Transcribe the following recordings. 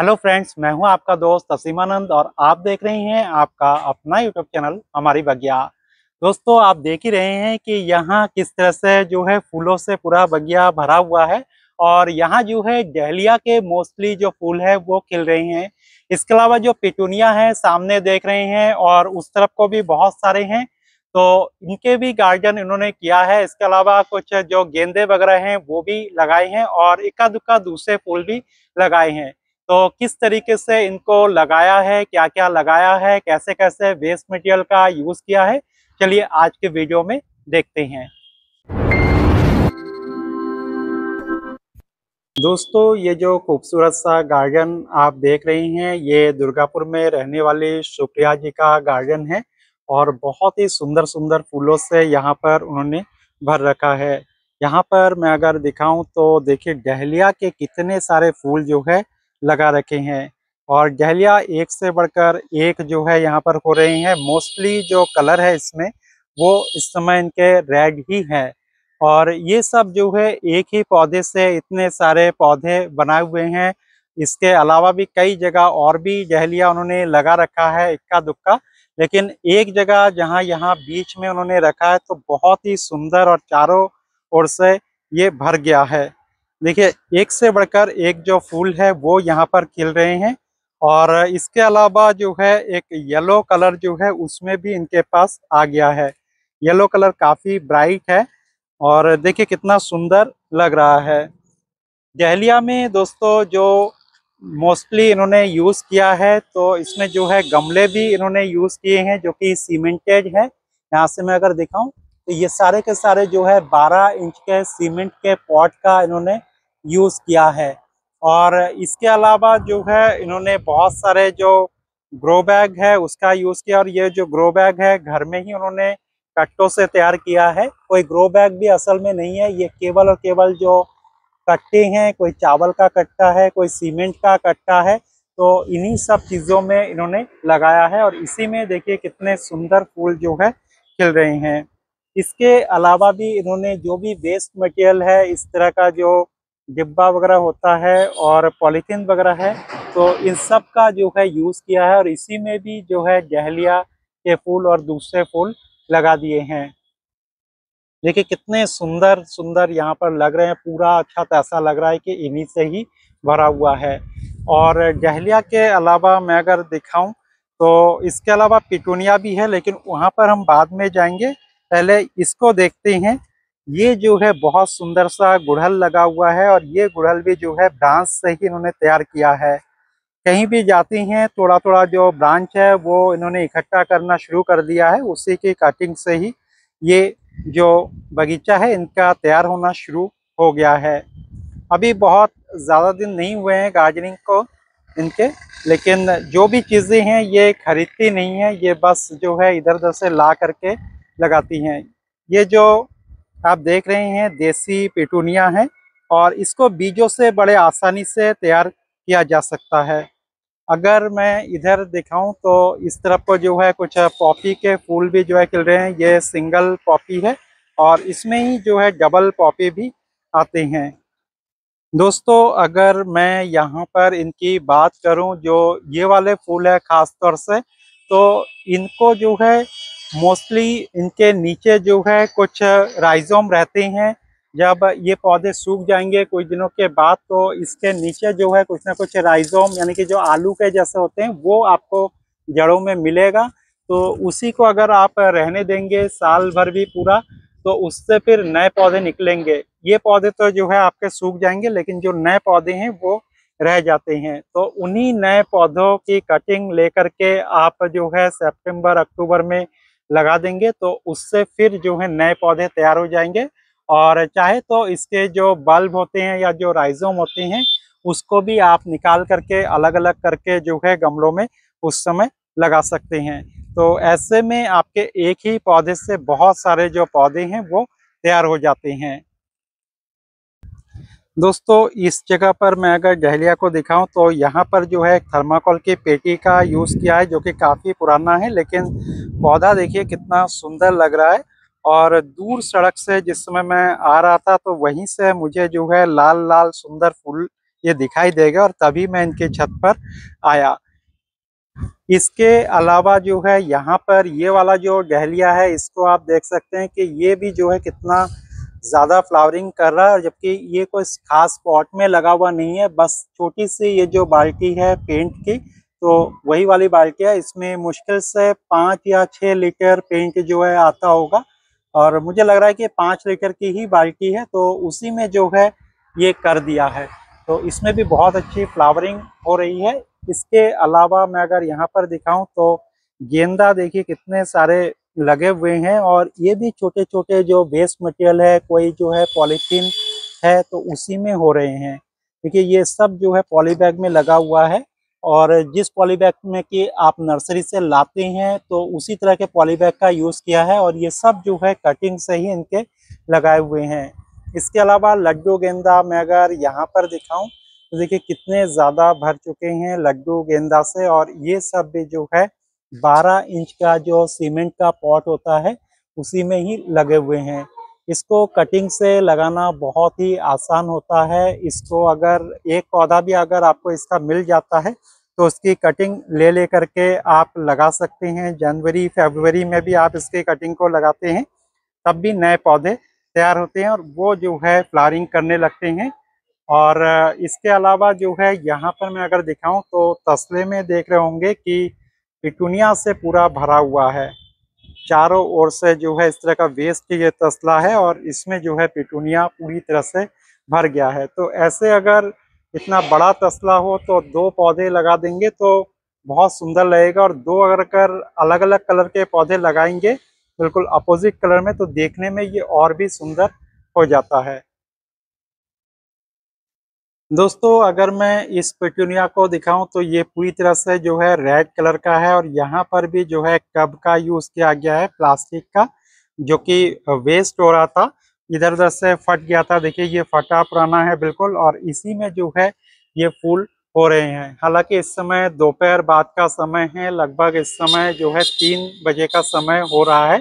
hello friends मैं हूं आपका दोस्त असीमानंद और आप देख रहे हैं आपका अपना यूट्यूब चैनल हमारी बगिया दोस्तों आप देख ही रहे हैं कि यहाँ किस तरह से जो है फूलों से पूरा बगिया भरा हुआ है और यहाँ जो है डहलिया के मोस्टली जो फूल है वो खिल रहे हैं इसके अलावा जो पिटूनिया है सामने देख रहे हैं और उस तरफ को भी बहुत सारे हैं तो इनके भी गार्डन इन्होंने किया है इसके अलावा कुछ जो गेंदे वगैरह हैं वो भी लगाए हैं और इक्का दुक्का दूसरे फूल भी लगाए हैं तो किस तरीके से इनको लगाया है क्या क्या लगाया है कैसे कैसे वेस्ट मटेरियल का यूज़ किया है चलिए आज के वीडियो में देखते हैं दोस्तों ये जो खूबसूरत सा गार्डन आप देख रहे हैं ये दुर्गापुर में रहने वाले शुक्रिया जी का गार्डन है और बहुत ही सुंदर सुंदर फूलों से यहाँ पर उन्होंने भर रखा है यहाँ पर मैं अगर दिखाऊं तो देखिए डहलिया के कितने सारे फूल जो है लगा रखे हैं और डहलिया एक से बढ़कर एक जो है यहाँ पर हो रही हैं मोस्टली जो कलर है इसमें वो इस समय इनके रेड ही है और ये सब जो है एक ही पौधे से इतने सारे पौधे बनाए हुए हैं इसके अलावा भी कई जगह और भी डहलिया उन्होंने लगा रखा है इक्का दुक्का लेकिन एक जगह जहाँ यहाँ बीच में उन्होंने रखा है तो बहुत ही सुंदर और चारों ओर से ये भर गया है देखिए एक से बढ़कर एक जो फूल है वो यहाँ पर खिल रहे हैं और इसके अलावा जो है एक येलो कलर जो है उसमें भी इनके पास आ गया है येलो कलर काफी ब्राइट है और देखिए कितना सुंदर लग रहा है डहलिया में दोस्तों जो मोस्टली इन्होंने यूज़ किया है तो इसमें जो है गमले भी इन्होंने यूज़ किए हैं जो कि सीमेंटेड है यहाँ से मैं अगर दिखाऊं तो ये सारे के सारे जो है 12 इंच के सीमेंट के पॉट का इन्होंने यूज़ किया है और इसके अलावा जो है इन्होंने बहुत सारे जो ग्रो बैग है उसका यूज़ किया और ये जो ग्रो बैग है घर में ही उन्होंने कट्टों से तैयार किया है कोई ग्रो बैग भी असल में नहीं है ये केवल और केवल जो कट्टे हैं कोई चावल का कट्टा है कोई सीमेंट का कट्टा है तो इन्हीं सब चीज़ों में इन्होंने लगाया है और इसी में देखिए कितने सुंदर फूल जो है खिल रहे हैं इसके अलावा भी इन्होंने जो भी वेस्ट मटेरियल है इस तरह का जो डिब्बा वगैरह होता है और पॉलीथीन वगैरह है तो इन सब का जो है यूज़ किया है और इसी में भी जो है डहलिया के फूल और दूसरे फूल लगा दिए हैं देखिए कितने सुंदर सुंदर यहाँ पर लग रहे हैं पूरा अच्छा तो ऐसा लग रहा है कि इन्हीं से ही भरा हुआ है और डहलिया के अलावा मैं अगर दिखाऊं तो इसके अलावा पिटूनिया भी है लेकिन वहाँ पर हम बाद में जाएंगे पहले इसको देखते हैं ये जो है बहुत सुंदर सा गुड़हल लगा हुआ है और ये गुड़हल भी जो है ब्रांच से ही इन्होंने तैयार किया है कहीं भी जाती हैं थोड़ा थोड़ा जो ब्रांच है वो इन्होंने इकट्ठा करना शुरू कर दिया है उसी की कटिंग से ही ये जो बगीचा है इनका तैयार होना शुरू हो गया है अभी बहुत ज़्यादा दिन नहीं हुए हैं गार्डनिंग को इनके लेकिन जो भी चीज़ें हैं ये खरीदती नहीं है ये बस जो है इधर उधर से ला करके लगाती हैं ये जो आप देख रहे हैं देसी पेटूनिया है और इसको बीजों से बड़े आसानी से तैयार किया जा सकता है अगर मैं इधर दिखाऊं तो इस तरफ को जो है कुछ पॉपी के फूल भी जो है खिल रहे हैं ये सिंगल पॉपी है और इसमें ही जो है डबल पॉपी भी आते हैं दोस्तों अगर मैं यहाँ पर इनकी बात करूँ जो ये वाले फूल है ख़ास तौर से तो इनको जो है मोस्टली इनके नीचे जो है कुछ राइजोम रहते हैं जब ये पौधे सूख जाएंगे कुछ दिनों के बाद तो इसके नीचे जो है कुछ ना कुछ राइजोम यानी कि जो आलू के जैसे होते हैं वो आपको जड़ों में मिलेगा तो उसी को अगर आप रहने देंगे साल भर भी पूरा तो उससे फिर नए पौधे निकलेंगे ये पौधे तो जो है आपके सूख जाएंगे लेकिन जो नए पौधे हैं वो रह जाते हैं तो उन्हीं नए पौधों की कटिंग लेकर के आप जो है सितंबर अक्टूबर में लगा देंगे तो उससे फिर जो है नए पौधे तैयार हो जाएंगे और चाहे तो इसके जो बल्ब होते हैं या जो राइजोम होते हैं उसको भी आप निकाल करके अलग अलग करके जो है गमलों में उस समय लगा सकते हैं तो ऐसे में आपके एक ही पौधे से बहुत सारे जो पौधे हैं वो तैयार हो जाते हैं दोस्तों इस जगह पर मैं अगर डहलिया को दिखाऊं तो यहाँ पर जो है थर्माकोल की पेटी का यूज़ किया है जो कि काफ़ी पुराना है लेकिन पौधा देखिए कितना सुंदर लग रहा है और दूर सड़क से जिस समय मैं आ रहा था तो वहीं से मुझे जो है लाल लाल सुंदर फूल ये दिखाई देगा और तभी मैं इनके छत पर आया इसके अलावा जो है यहाँ पर ये वाला जो डहलिया है इसको आप देख सकते हैं कि ये भी जो है कितना ज़्यादा फ्लावरिंग कर रहा है जबकि ये कोई खास पॉट में लगा हुआ नहीं है बस छोटी सी ये जो बाल्टी है पेंट की तो वही वाली बाल्टी है इसमें मुश्किल से पाँच या छः लीटर पेंट जो है आता होगा और मुझे लग रहा है कि पाँच लीटर की ही बाल्टी है तो उसी में जो है ये कर दिया है तो इसमें भी बहुत अच्छी फ्लावरिंग हो रही है इसके अलावा मैं अगर यहाँ पर दिखाऊँ तो गेंदा देखिए कितने सारे लगे हुए हैं और ये भी छोटे छोटे जो वेस्ट मटेरियल है कोई जो है पॉलीथीन है तो उसी में हो रहे हैं देखिए ये सब जो है पॉलीबैग में लगा हुआ है और जिस पॉलीबैग में कि आप नर्सरी से लाते हैं तो उसी तरह के पॉलीबैग का यूज़ किया है और ये सब जो है कटिंग से ही इनके लगाए हुए हैं इसके अलावा लड्डू गेंदा मैं अगर यहाँ पर दिखाऊँ तो देखिए कितने ज़्यादा भर चुके हैं लड्डू गेंदा से और ये सब भी जो है बारह इंच का जो सीमेंट का पॉट होता है उसी में ही लगे हुए हैं इसको कटिंग से लगाना बहुत ही आसान होता है इसको अगर एक पौधा भी अगर आपको इसका मिल जाता है तो उसकी कटिंग ले ले करके आप लगा सकते हैं जनवरी फेबरवरी में भी आप इसके कटिंग को लगाते हैं तब भी नए पौधे तैयार होते हैं और वो जो है फ्लारिंग करने लगते हैं और इसके अलावा जो है यहाँ पर मैं अगर दिखाऊँ तो तस्ले में देख रहे होंगे कि पिटूनिया से पूरा भरा हुआ है चारों ओर से जो है इस तरह का वेस्ट ये तसला है और इसमें जो है पिटूनिया पूरी तरह से भर गया है तो ऐसे अगर इतना बड़ा तसला हो तो दो पौधे लगा देंगे तो बहुत सुंदर लगेगा और दो अगर कर अलग अलग कलर के पौधे लगाएंगे बिल्कुल अपोजिट कलर में तो देखने में ये और भी सुंदर हो जाता है दोस्तों अगर मैं इस पेटूनिया को दिखाऊं तो ये पूरी तरह से जो है रेड कलर का है और यहाँ पर भी जो है कब का यूज किया गया है प्लास्टिक का जो कि वेस्ट हो रहा था इधर उधर से फट गया था देखिए ये फटा पुराना है बिल्कुल और इसी में जो है ये फूल हो रहे हैं हालांकि इस समय दोपहर बाद का समय है लगभग इस समय जो है तीन बजे का समय हो रहा है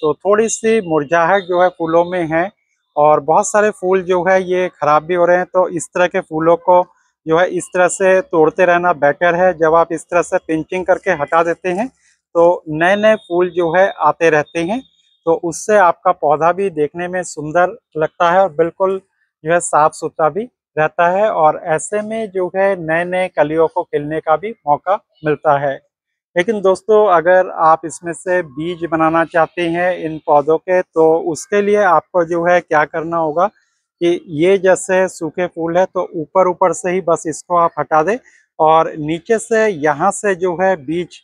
तो थोड़ी सी मुरझाहट जो है फूलों में है और बहुत सारे फूल जो है ये ख़राब भी हो रहे हैं तो इस तरह के फूलों को जो है इस तरह से तोड़ते रहना बेटर है जब आप इस तरह से पिंचिंग करके हटा देते हैं तो नए नए फूल जो है आते रहते हैं तो उससे आपका पौधा भी देखने में सुंदर लगता है और बिल्कुल जो है साफ सुथरा भी रहता है और ऐसे में जो है नए नए कलियों को खिलने का भी मौका मिलता है लेकिन दोस्तों अगर आप इसमें से बीज बनाना चाहते हैं इन पौधों के तो उसके लिए आपको जो है क्या करना होगा कि ये जैसे सूखे फूल है तो ऊपर ऊपर से ही बस इसको आप हटा दें और नीचे से यहाँ से जो है बीज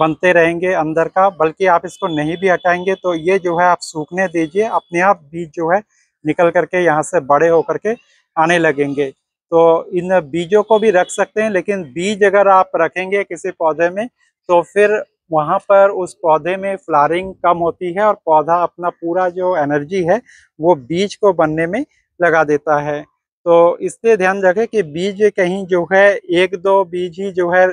बनते रहेंगे अंदर का बल्कि आप इसको नहीं भी हटाएंगे तो ये जो है आप सूखने दीजिए अपने आप बीज जो है निकल करके यहाँ से बड़े होकर के आने लगेंगे तो इन बीजों को भी रख सकते हैं लेकिन बीज अगर आप रखेंगे किसी पौधे में तो फिर वहाँ पर उस पौधे में फ्लारिंग कम होती है और पौधा अपना पूरा जो एनर्जी है वो बीज को बनने में लगा देता है तो इसलिए ध्यान रखें कि बीज कहीं जो है एक दो बीज ही जो है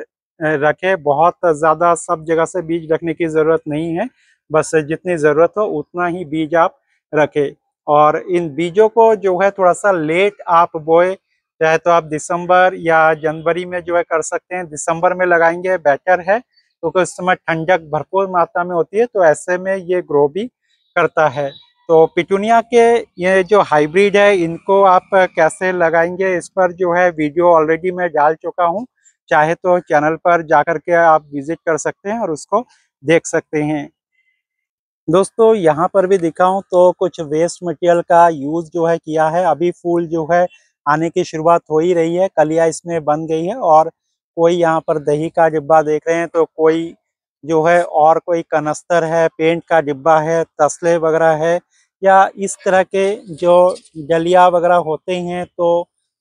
रखें बहुत ज़्यादा सब जगह से बीज रखने की ज़रूरत नहीं है बस जितनी ज़रूरत हो उतना ही बीज आप रखें और इन बीजों को जो है थोड़ा सा लेट आप बोए चाहे तो आप दिसंबर या जनवरी में जो है कर सकते हैं दिसंबर में लगाएंगे बेटर है क्योंकि उस समय ठंडक भरपूर मात्रा में होती है तो ऐसे में ये ग्रो भी करता है तो पिटूनिया के ये जो हाइब्रिड है इनको आप कैसे लगाएंगे इस पर जो है वीडियो ऑलरेडी मैं डाल चुका हूँ चाहे तो चैनल पर जा कर के आप विजिट कर सकते हैं और उसको देख सकते हैं दोस्तों यहाँ पर भी दिखाऊं तो कुछ वेस्ट मटेरियल का यूज़ जो है किया है अभी फूल जो है आने की शुरुआत हो ही रही है कलिया इसमें बन गई है और कोई यहाँ पर दही का डिब्बा देख रहे हैं तो कोई जो है और कोई कनस्तर है पेंट का डिब्बा है तसले वगैरह है या इस तरह के जो डलिया वगैरह होते हैं तो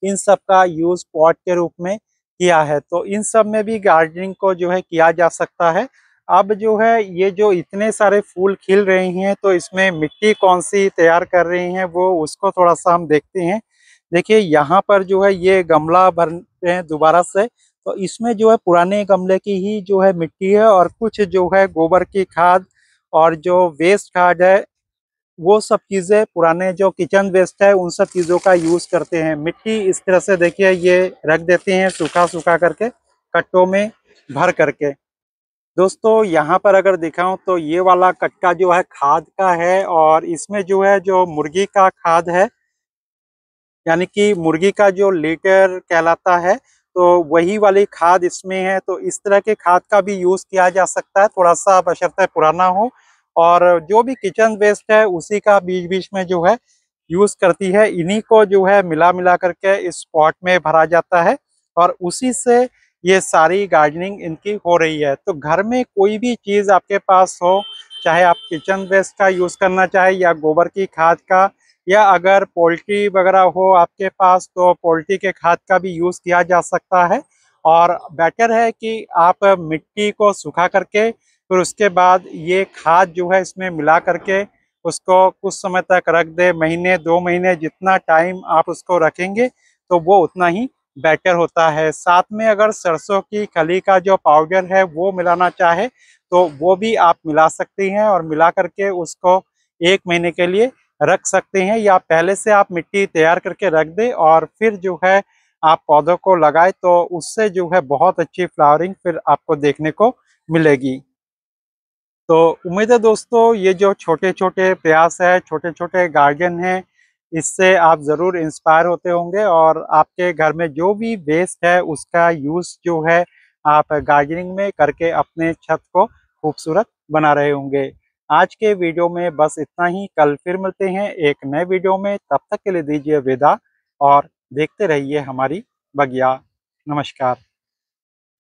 इन सब का यूज़ पॉट के रूप में किया है तो इन सब में भी गार्डनिंग को जो है किया जा सकता है अब जो है ये जो इतने सारे फूल खिल रहे हैं तो इसमें मिट्टी कौन सी तैयार कर रही हैं वो उसको थोड़ा सा हम देखते हैं देखिए यहाँ पर जो है ये गमला भर हैं दोबारा से तो इसमें जो है पुराने गमले की ही जो है मिट्टी है और कुछ जो है गोबर की खाद और जो वेस्ट खाद है वो सब चीज़ें पुराने जो किचन वेस्ट है उन सब चीज़ों का यूज़ करते हैं मिट्टी इस तरह से देखिए ये रख देते हैं सूखा सूखा करके कट्टों में भर करके दोस्तों यहाँ पर अगर दिखाऊं तो ये वाला कट्टा जो है खाद का है और इसमें जो है जो मुर्गी का खाद है यानी कि मुर्गी का जो लीटर कहलाता है तो वही वाली खाद इसमें है तो इस तरह के खाद का भी यूज़ किया जा सकता है थोड़ा सा बशरत पुराना हो और जो भी किचन वेस्ट है उसी का बीच बीच में जो है यूज़ करती है इन्हीं को जो है मिला मिला करके इस पॉट में भरा जाता है और उसी से ये सारी गार्डनिंग इनकी हो रही है तो घर में कोई भी चीज़ आपके पास हो चाहे आप किचन वेस्ट का यूज़ करना चाहे या गोबर की खाद का या अगर पोल्ट्री वगैरह हो आपके पास तो पोल्ट्री के खाद का भी यूज़ किया जा सकता है और बेटर है कि आप मिट्टी को सूखा करके फिर उसके बाद ये खाद जो है इसमें मिला करके उसको कुछ समय तक रख दे महीने दो महीने जितना टाइम आप उसको रखेंगे तो वो उतना ही बेटर होता है साथ में अगर सरसों की खली का जो पाउडर है वो मिलाना चाहे तो वो भी आप मिला सकती हैं और मिला करके उसको एक महीने के लिए रख सकते हैं या पहले से आप मिट्टी तैयार करके रख दें और फिर जो है आप पौधों को लगाए तो उससे जो है बहुत अच्छी फ्लावरिंग फिर आपको देखने को मिलेगी तो उम्मीद है दोस्तों ये जो छोटे छोटे प्रयास है छोटे छोटे गार्डन है इससे आप ज़रूर इंस्पायर होते होंगे और आपके घर में जो भी वेस्ट है उसका यूज़ जो है आप गार्डनिंग में करके अपने छत को खूबसूरत बना रहे होंगे आज के वीडियो में बस इतना ही कल फिर मिलते हैं एक नए वीडियो में तब तक के लिए दीजिए विदा और देखते रहिए हमारी बगिया नमस्कार